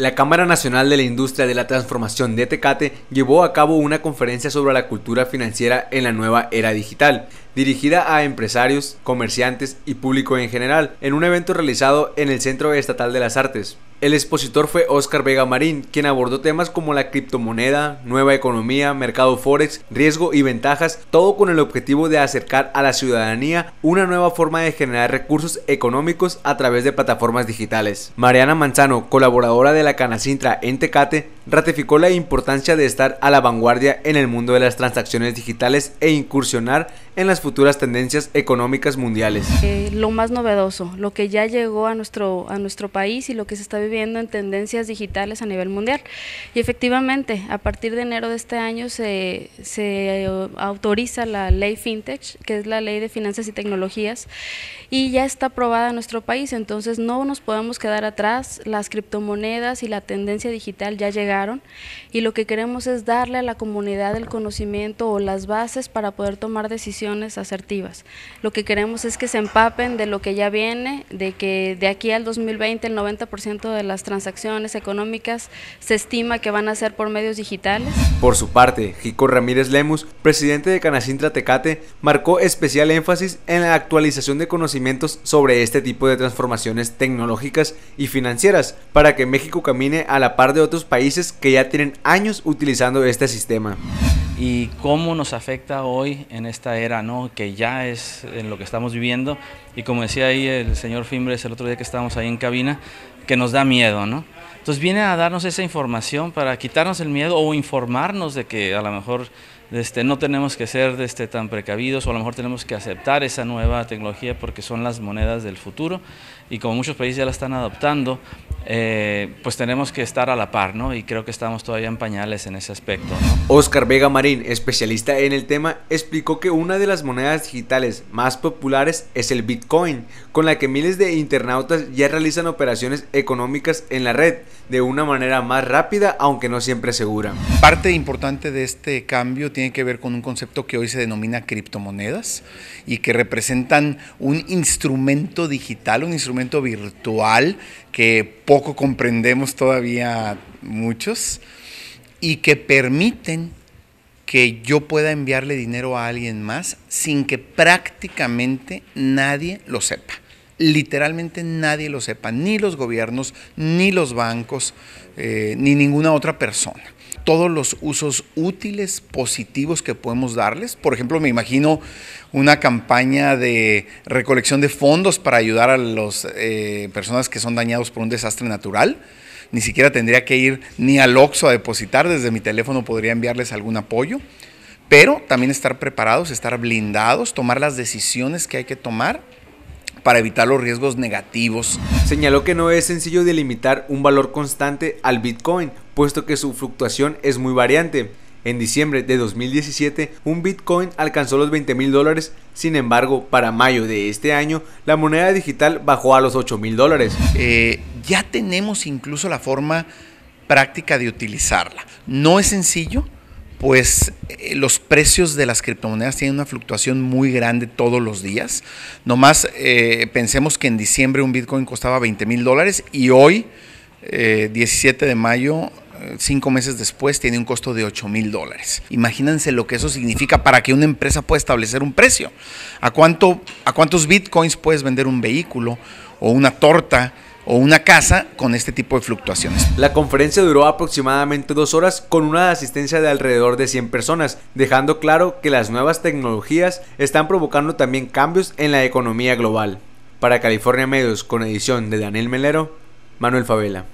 La Cámara Nacional de la Industria de la Transformación de Tecate llevó a cabo una conferencia sobre la cultura financiera en la nueva era digital dirigida a empresarios, comerciantes y público en general, en un evento realizado en el Centro Estatal de las Artes. El expositor fue Oscar Vega Marín, quien abordó temas como la criptomoneda, nueva economía, mercado forex, riesgo y ventajas, todo con el objetivo de acercar a la ciudadanía una nueva forma de generar recursos económicos a través de plataformas digitales. Mariana Manzano, colaboradora de la Canacintra en Tecate, ratificó la importancia de estar a la vanguardia en el mundo de las transacciones digitales e incursionar en las futuras tendencias económicas mundiales. Eh, lo más novedoso, lo que ya llegó a nuestro, a nuestro país y lo que se está viviendo en tendencias digitales a nivel mundial. Y efectivamente, a partir de enero de este año se, se eh, autoriza la ley FinTech, que es la ley de finanzas y tecnologías, y ya está aprobada en nuestro país, entonces no nos podemos quedar atrás, las criptomonedas y la tendencia digital ya llegaron y lo que queremos es darle a la comunidad el conocimiento o las bases para poder tomar decisiones asertivas. Lo que queremos es que se empapen de lo que ya viene, de que de aquí al 2020 el 90% de las transacciones económicas se estima que van a ser por medios digitales. Por su parte, Jico Ramírez Lemus, presidente de Canacintra Tecate, marcó especial énfasis en la actualización de conocimientos sobre este tipo de transformaciones tecnológicas y financieras para que México camine a la par de otros países que ya tienen años utilizando este sistema. Y cómo nos afecta hoy en esta era, ¿no? que ya es en lo que estamos viviendo. Y como decía ahí el señor Fimbres el otro día que estábamos ahí en cabina, que nos da miedo, ¿no? Entonces viene a darnos esa información para quitarnos el miedo o informarnos de que a lo mejor este, no tenemos que ser este, tan precavidos o a lo mejor tenemos que aceptar esa nueva tecnología porque son las monedas del futuro y como muchos países ya la están adoptando, eh, pues tenemos que estar a la par, ¿no? Y creo que estamos todavía en pañales en ese aspecto, Oscar Vega Marín, especialista en el tema, explicó que una de las monedas digitales más populares es el Bitcoin, con la que miles de internautas ya realizan operaciones económicas en la red de una manera más rápida, aunque no siempre segura. Parte importante de este cambio tiene que ver con un concepto que hoy se denomina criptomonedas y que representan un instrumento digital, un instrumento virtual que poco comprendemos todavía muchos, y que permiten que yo pueda enviarle dinero a alguien más sin que prácticamente nadie lo sepa. Literalmente nadie lo sepa, ni los gobiernos, ni los bancos, eh, ni ninguna otra persona todos los usos útiles, positivos que podemos darles. Por ejemplo, me imagino una campaña de recolección de fondos para ayudar a las eh, personas que son dañados por un desastre natural. Ni siquiera tendría que ir ni al OXO a depositar, desde mi teléfono podría enviarles algún apoyo. Pero también estar preparados, estar blindados, tomar las decisiones que hay que tomar para evitar los riesgos negativos. Señaló que no es sencillo delimitar un valor constante al Bitcoin, puesto que su fluctuación es muy variante. En diciembre de 2017, un Bitcoin alcanzó los 20 mil dólares, sin embargo, para mayo de este año, la moneda digital bajó a los 8 mil dólares. Eh, ya tenemos incluso la forma práctica de utilizarla. No es sencillo, pues eh, los precios de las criptomonedas tienen una fluctuación muy grande todos los días. Nomás más eh, pensemos que en diciembre un Bitcoin costaba 20 mil dólares y hoy, 17 eh, de mayo, cinco meses después, tiene un costo de 8 mil dólares. Imagínense lo que eso significa para que una empresa pueda establecer un precio. ¿A, cuánto, a cuántos Bitcoins puedes vender un vehículo o una torta? o una casa con este tipo de fluctuaciones. La conferencia duró aproximadamente dos horas con una asistencia de alrededor de 100 personas, dejando claro que las nuevas tecnologías están provocando también cambios en la economía global. Para California Medios, con edición de Daniel Melero, Manuel Favela.